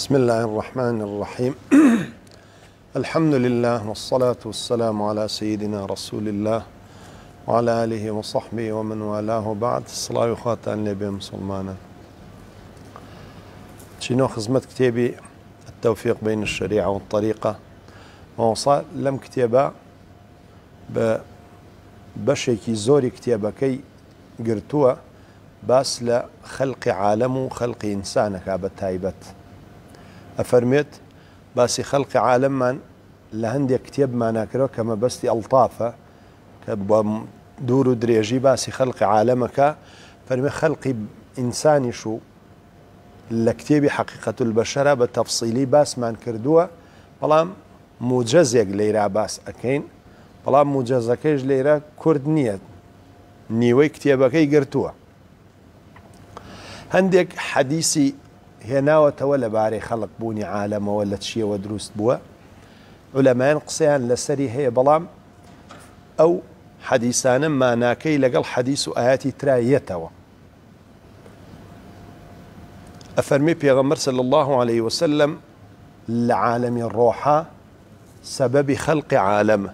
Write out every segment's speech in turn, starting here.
بسم الله الرحمن الرحيم الحمد لله والصلاة والسلام على سيدنا رسول الله وعلى آله وصحبه ومن والاه بعد الصلاة يخاطع النبي مسلمانا شنو خزمة كتابي التوفيق بين الشريعة والطريقة ووصال لم كتابة بەشێکی زۆری كي قرتوها باس لە خەلقی عالم و إنسانك ئینسانەکە بە أفرميت بس خلق عالم من لهندي كتاب ما ناكره كما ئەڵتافە ألطافة بە دور دريجي بس خلق عالمك فرمي فەرمێ خەڵقی شو و حقيقة البشرة بتفصيلي بس ما نكردوا بلام کردووە بەڵام موجەزێک لەیرا باس ئەەکەین بەڵام موجەزەکەیش لێرە کورد نییە نیوەی کتێبەکەی گرتووە هەندێک حەدیسی هێناوەتەوە لە بارەی خەڵق بوونی عالەمەوە لە چیەوە دروست بووە ئولەمایان قسەیان لەسەری هەیە بەڵام ئەو حەدیسانە ماناکەی لەگەڵ حديث و ئاەتی ترایەتەوە أفرمي بيغمر صلى الله عليه وسلم لعالم الروحة سبب خلق عالم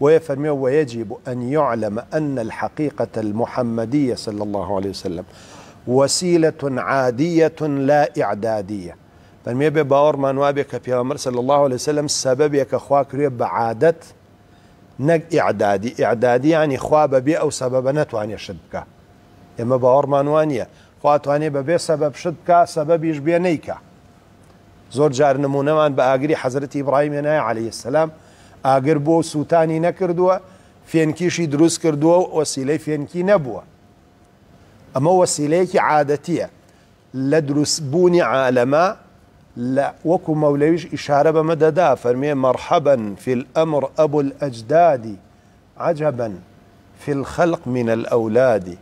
ويفرمي ويجب أن يعلم أن الحقيقة المحمدية صلى الله عليه وسلم وسيلة عادية لا إعدادية فمي بباور ما نوابي كبيامر صلى الله عليه وسلم سبب يكخواك ريب بعادة نەک ئیعدادی ئیعدادی ینی خوا بەبێ ئەو سەبەبە نەتوانێ شت بکە ئێمە باوەڕمانوانە خواتوانێ بەبێ سەبەب شت بکە سەبەبیش بێ نیکە زۆر جار نمونەمان بە ئاگری حەزرەتی ئیبراهیمێنای علی سلام ئاگر بۆ سووتانی نەکردووە فێنکیشی دروست کردووە و ئۆسیلەی فێنکی نەبووە اما وەسیلەیەکی عادتيه لدرس بوني عالما لا وكو مەولەویش اشاره بمددا فرمي مرحبا في الامر ابو الاجداد عجبا في الخلق من الاولاد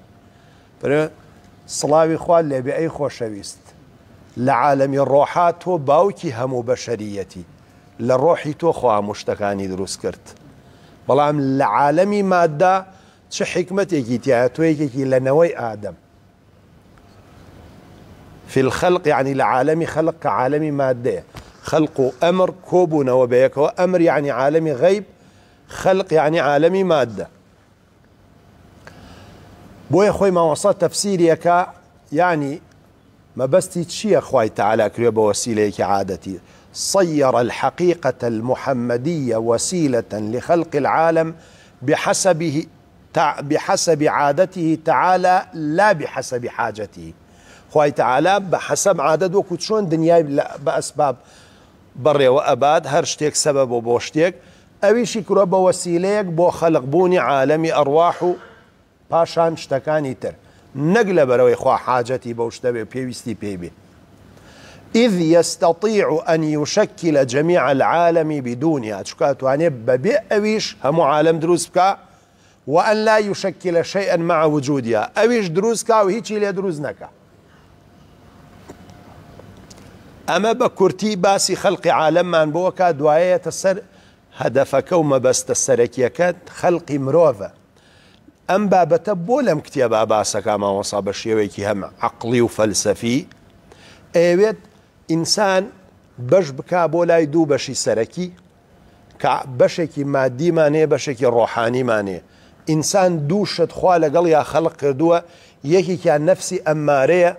ئەولادی سڵاوی خوال لي بأي خۆشەویست لە عالەمی ڕۆحات تۆ باوکی هەموو بەشەریەتی لە ڕۆحی تۆ خوا مشتەکانی دروس كرت بەڵام لعالمي ماده چه حکمتێکی تیاتۆیەکێکی لنوي آدم في الخلق يعني لعالم خلق عالم مادة خلق أمر كوبنا وبيك وأمر يعني عالمي غيب خلق يعني عالمي مادة بۆیە خۆی ماوەسە تەفسیریەکە ینی مەبەستی چییە خی تعالى بە وەسیلەیەکی عادتي صير الحقيقة المحمدية وسيلة لخلق العالم بحسبه بحسب عادته تعالى لا بحسب حاجته خوای تعالى بحسب عادته وكتشون دنيا بأسباب بري وأباد ئەسباب سبب ئەبات هەر شتێک سەبە بو خلق بوني ئەویشی کوڕە باشان شتكاني تر نقل بروي بەرەوەی خوا حاجەتی بي شتەبێ پێویستی پێبێ إذ يستطيع أن يشكل جميع العالم بدونها تشكاتواني ببئ أويش هم عالم دروس بكا وأن لا يشكل شيئا مع وجودها أويش دروز كاو هيتش إلي دروز نكا أما بكورتي باسي خلق عالم من بوكا دواية السر هدفك وما بست السركيك خلق مروفة أم بابة بولم كتيب أباسك ما وصاب الشيويكي هم عقلي وفلسفي ئەوێت ئینسان بەش بک بۆ لای دوو بەشی سەرەکی مادي ماني مادیمانێ روحاني ماني انسان ئینسان دوو شتخوا لەگەڵ یا خەڵق کردووە یەکێکیان نەفسی ئەممارەیە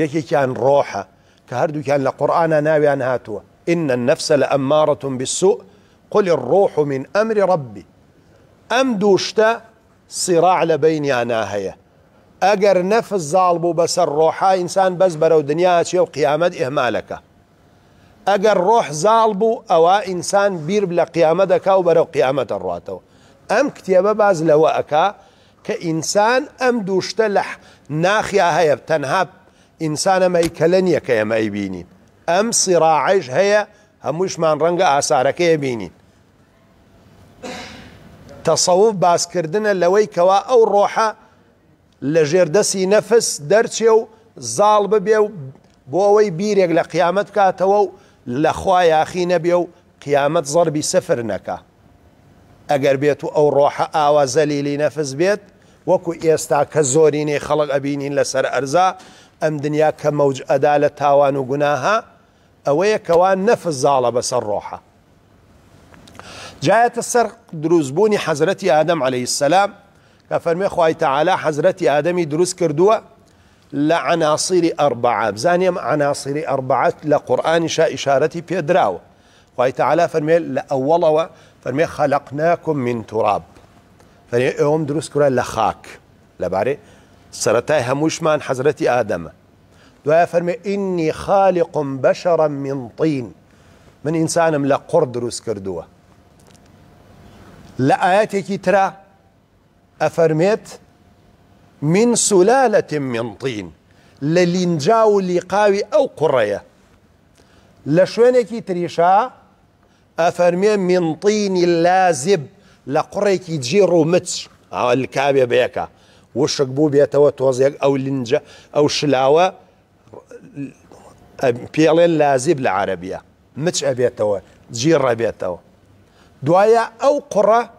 یەکێکیان ڕۆحە کە هەردووکیان لە قورآە ناویان هاتووە إن النفس لأمارة بالسوء قل الروح من أمر ربي أم دوشتا صراع لبين يانا هيا أجر نفس ظالبو بس الروحا آه إنسان بس برو دنيا آه شي قيامة إهمالك أجر روح ظالبو أو آه إنسان بلا قيامتك أو برو قيامة الرواتو ئەم کتێبە باز لەوە ئەکا کە ئینسان ئەم دووشتە لە ناخیا هەیە تەنها ئینسانە مەیکەلە نییە کە ئێمەی بینین ئەم سیڕاعش هەیە هەمووشمان ڕەنگە ئاسارەکەی بینین تەسەوف باسکردنە لەوەی کەوا ئەو ڕۆحە لە ژێردەسی نەفس دەرچێ و زاڵ ببێ و بۆ ئەوەی بیرێک لە قیامەت کاتەوە و لەخوا یاخی نەبێ و قیامەت زەربی سفر نەکە ئەگەر بێت و ئەو ڕۆحە نفس نەفس بێت وەکو ئێستا کە زۆرینەی خەڵک ئەبینین لەسەر ئەرزا ئەم دنیا کە مەوج ئەدا لە تاوان و گوناها ئەوەیە کەوان نەفس زاڵە بەسەر ڕۆحە جایەتە سەر دروستبوونی حەزرەتی ئادەم عليه السلام کە فەرمێ خی تەعالا حەزرەتی ئادەمی دروست کردووە لە عناسیری ئەربعە بزانیم عناسیری ئەربعات لە قورآانیشە ئیشارەتی پێدراوە خی تەعالا فەرمێ لە ئەوڵەوە فرمي خلقناكم من فرمي اوم دروس دروستکرە لخاك خاک لەبارێ سەتای هەمووشمان من ئادەمە ادم فەرمێ ئینی اني خالق بشرا من من انسان قڕ دروست کردووە لە ئاەتێکی ترا أفرميت من سلالة من طين للينجاو اللي قاوي او قرية لە شوێنێکی أفرمي من طين اللازب لقري كي تجي رومتش الكابي آه، بيكا وش قبو تو توزيك أو لنجا أو شلاوة بيالين لازب العربية متش ابي أبيتو جير تو دوايا أو قرى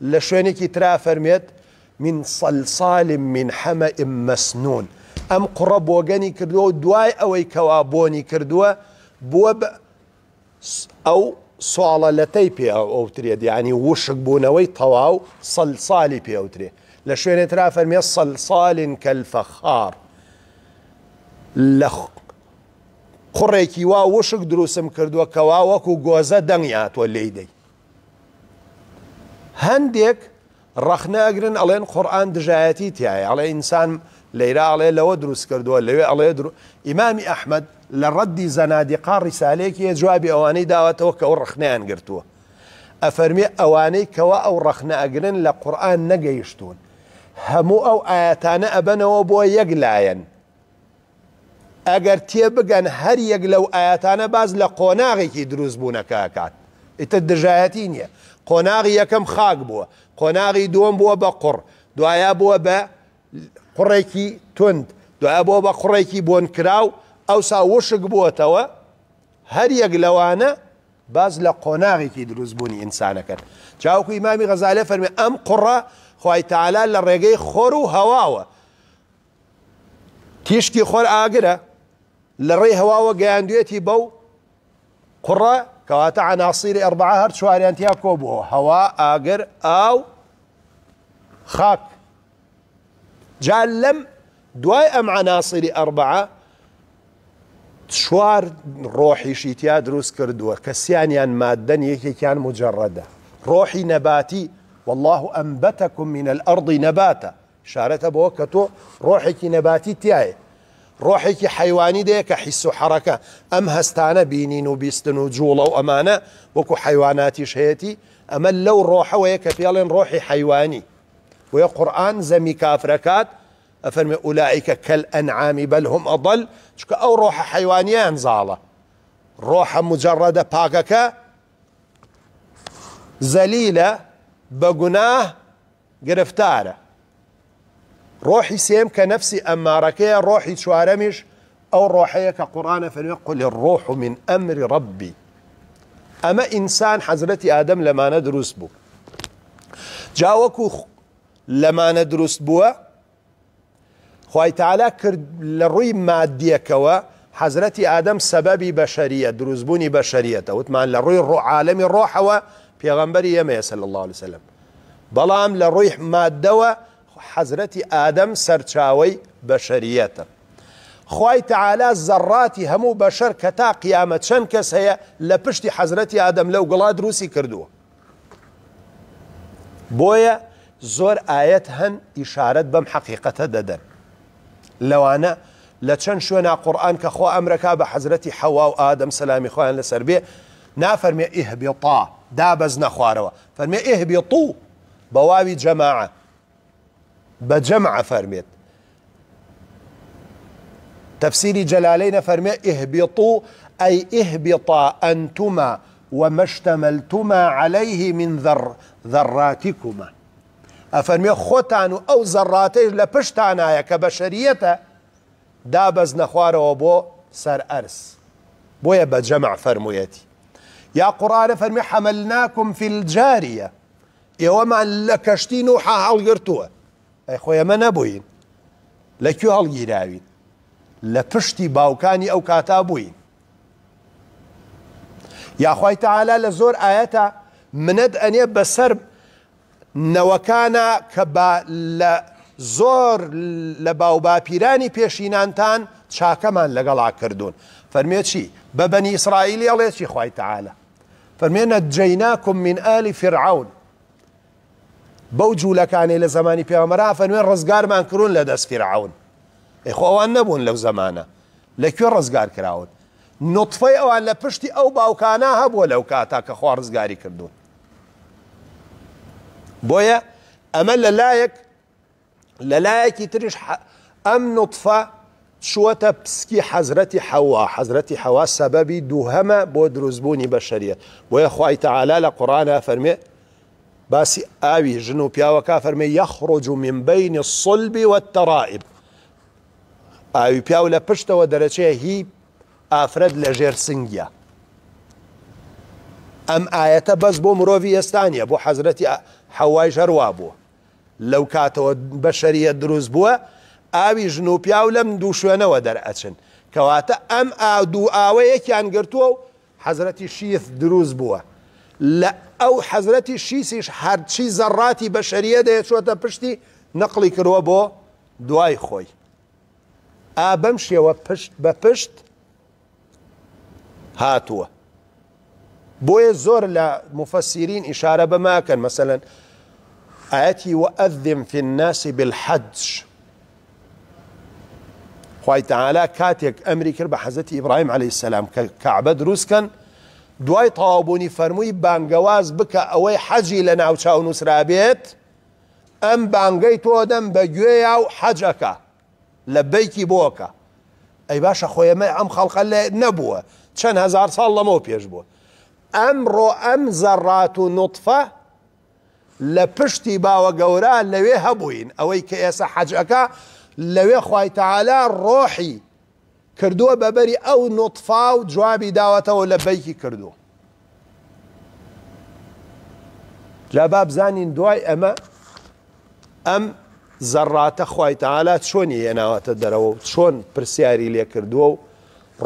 لشويني كي ترا أفرميت من صلصال من حمأ مسنون أم قرى بوغاني كردو دواي أو كوابوني كردوا بوب أو سوالە لەتەی پێ يعني دیانی وشک بوونەوەی تەواو سەلسای پێوترێ لە شوێنێت را فەرمیێ سەلسالین کەلفەخار لە قوڕێکی وا وشک دروستم کردووە کەوا وەکو گۆزە دەنگیاتوە لیدەی هەندێک ڕەخناگرن ئەڵێن قورآان دژایەتی تایە ئەڵێ ئینسان لەیراڵێ لەوە دروست کردووە لەوێ ئەڵێ امام احمد لە ڕەدی زەنادیقا ڕیسالەیەکی جوابی ئەوانەی داواتەوە کە ئەو ڕخنیان گرتووە ئەفەرمی ئەوانەی کەوا ئەو ڕەخنەگرن لە قورآن نەگەیشتون هەموو ئەو ئاەتانە ئەبەنەوە بۆ یەک لایەن ئەگەر تێ بگەن هەر یەک لەو ئاەتانە باز لە قۆناغێکی دروست بوونەکەکات ئیتر دژایەتی نییە قۆناغی یەکەم خاک بووە قۆناغی دووەم بووە بە قڕ دوایە بووە بە قڕێکی تند دوایە بۆ بە قڕێکی بۆنکراو و او ساوشك بوتوا هر يك لوانا باز لە قۆناغێکی دروز بوني انسانا كان غەزالە فەرمی ئەم فرمي ام قرى لە ڕێگەی خۆر و هەواوە خور خۆر ئاگرە لە ڕێی هەواوە گەیاندوێتی بەو قوڕە کەواتە عناسیری ئەربع هەر چواریانتیا کۆ بووە هەوا ئاگر ئاو خاک جا لەم دوای ئەم اربعه شوار روحي شيتيا دروس كردوا كسيان يعني مادة نيكي كان مجردة روحي نباتي والله أنبتكم من الأرض نباتا شارت بوكتو روحك نباتي تياي روحك حيواني ديك حس حركة أم هستانا بينين وبيستن وجولة وأمانة وكو حيواناتي شهيتي أما لو روح ويك روحي حيواني ويا قرآن زمي كافركات أفرمي أولئك كالأنعام بل هم أضل او روح ڕۆحە حیوانیان روح مجرده مجرڕەدە پاکەکە بقناه بە روحي سيم كنفسي اما ركيه روحي شوارمش او روحي كقران ڕۆحەیە کە قل الروح من امر ربي اما انسان حضرتي ادم لما ندرس بو جاوكو لما ندرس بوه خی تعالی کرد لە ڕووی مادیەکەوە حەزرەتی ئادەم سەبەبی بەشەریە دروستبوونی بەشەریەتە وتمان لە عالم ڕۆعاالەمی و پێغەمبەری ئەمەیەسە لە الله وسلم بەڵام لە ڕووی مادەوە حەزرەتی آدم سەرچاوی بەشەریەتە خی تعالا زەڕاتی همو بشر کە تا قیامەت چەند کەس هەیە لە آدم لو ئادەم لەو گوڵا دروستی زور بۆیە هن ئاەت بم ئیشارەت بەم لوانا لە چەند شو انا قران كخو امرك بە حەزرەتی حەوا و ئادەم سەسلامی خۆیان لەسەر بێ نافەرمێ ئیهبی إيه تا دابەز نەخوارەوە إيه بوابي جماعه تو فرميت تفسير جلالين فرمي اهبطوا أي اهبطا أنتما وما اشتملتما عليه من ذر ذراتكما ئەفەرمێ خۆتان و ئەو زەڕاتەیش لە پشتانایە کە بە شەریەتە دابەز نەخوارەوە بۆ سەر ئەرس بۆیە بە جەمع فەرموویەتی یا فی الجاریه حەمەلناکم من لکشتی نوحا حال گرتوه ای ئەی خۆیەمە نبوین لکیو حال گیراوین لپشتی باوکانی او کاتا بوین یا تەعالا تعالی لزور آیتا مند انیب بەسەر نەوەکانە کە لە زۆر لە باوباپیرانی پێشینانتان چاکەمان لەگەڵا کردوون فەرمێ چی بە بەنی ئیسرائیلی ئەڵێ چی خی تعاە فەرمێنە جیناکم من ئالی فرعون بەو جوولەکانی لە زمانی پێوەمەرا فەنوێن ڕزگارمان کردون لە دەست فرعون ئەیخۆوان نەبوون لەو زمانە لەکوێ ڕزگار کراون نطفی ئەوان لە پشتی ئەو باوکانە هەبووە لەو کاتا کە خوا ڕزگاری کردوون بويا امل للايك للايك يترش ام نطفه شوتا بسكي حزرتي حواء حزرتي حواء سببي دوهمه بودروزبوني بشريه بويا خوي تعالى لقرانها فرمي باسی اوي جنو بيا پیاوەکە من یەخڕۆج و منبینی سڵبی وە تەڕائب ئاوی پیاو لە پشتەوە دەرەچێ هی ئافرەت لە ژێر سنگە ئەم ئاەتە بەس بۆ مرۆڤی حەوای ژەروا بووە لەو کاتەوە بە شەریە دروست بووە ئاوی ژنوپیا و لەم دوو شوێنەوە دەرئەچن کەواتە ئەم ئادوو ئاوە یەکیان گرتووە و حەزرەتی شیف دروست بووە لە ئەو حەزرەتی شیسیش هەرچی زەڕاتی بە شەریە دەیەچوەتە پشتی نەقلی کردووە بۆ دوای خۆی ئابەم شێوە پشت بە پشت هاتووە بۆیە زۆر لە مفەسیرین ئیشارە بەماکەن مەسەن آتي وأذن في الناس بالحج خی تعالى كاتيك أمري كربا حزتي إبراهيم عليه السلام كعبد کەعبە دواي طابوني فرموي فەرمووی بك أوي حجي لنا لە ناوچاو نووسرابێت ئەم بانگەی تۆ دەم بە گوێیا و حەجەکە لە أي باشا ئەی ما خۆیەمە خلق الله نبوه نەبووە هزار صلى لەمەەوە بيجبوه بووە أم زرات نطفه لە پشتی باوە گەورە لەوێ هەبووین ئەوەی کە ئێسا حەجەکە لەوێ خوایتەعالا ڕۆحی کردووە بەبەری ئەو نوتفا و جوابی داوەتەوە لە بەیکی کردو. جابا بزانین دوای ئەمە ئەم زەڕاتە خوایتەعالا چۆنی هێناوەتە دەرەوە و چۆن پرسیاری لێ کردووە و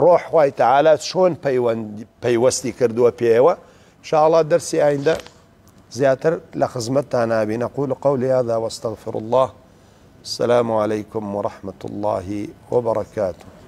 ڕۆحخوایتەعالا چۆن پەیوەستی کردووە پێوە شاڵا دەرسی ئایندە زياتر لخزمتنا بنقول قولي هذا واستغفر الله السلام عليكم ورحمة الله وبركاته